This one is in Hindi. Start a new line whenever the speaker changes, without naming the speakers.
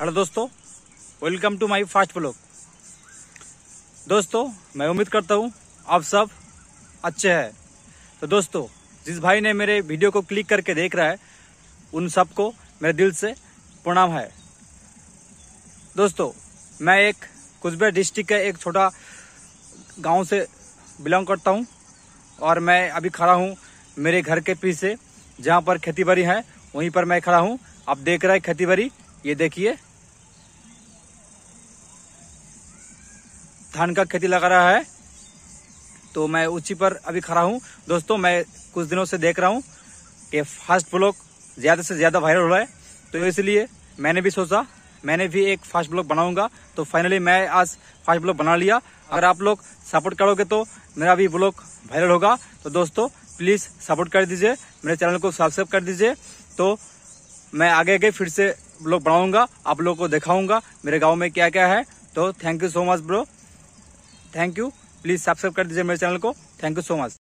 हेलो दोस्तों welcome to my fast blog दोस्तों मैं उम्मीद करता हूँ आप सब अच्छे हैं तो दोस्तों जिस भाई ने मेरे वीडियो को क्लिक करके देख रहा है उन सबको मेरे दिल से प्रणाम है दोस्तों मैं एक कुछबेर डिस्ट्रिक्ट का एक छोटा गांव से बिलोंग करता हूँ और मैं अभी खड़ा हूँ मेरे घर के पीछे जहाँ पर खेती है वहीं पर मैं खड़ा हूँ आप देख रहे हैं खेती ये देखिए धान का खेती लगा रहा है तो मैं उसी पर अभी खड़ा हूँ दोस्तों मैं कुछ दिनों से देख रहा हूँ कि फास्ट ब्लॉग ज़्यादा से ज़्यादा वायरल हो रहा है तो इसलिए मैंने भी सोचा मैंने भी एक फास्ट ब्लॉग बनाऊंगा तो फाइनली मैं आज फास्ट ब्लॉग बना लिया अगर आप लोग सपोर्ट करोगे तो मेरा भी ब्लॉग वायरल होगा तो दोस्तों प्लीज़ सपोर्ट कर दीजिए मेरे चैनल को सब्सक्राइब कर दीजिए तो मैं आगे आगे फिर से लोग बनाऊंगा आप लोगों को दिखाऊंगा मेरे गांव में क्या क्या है तो thank you so much bro thank you please subscribe कर दीजिए मेरे चैनल को थैंक यू सो मच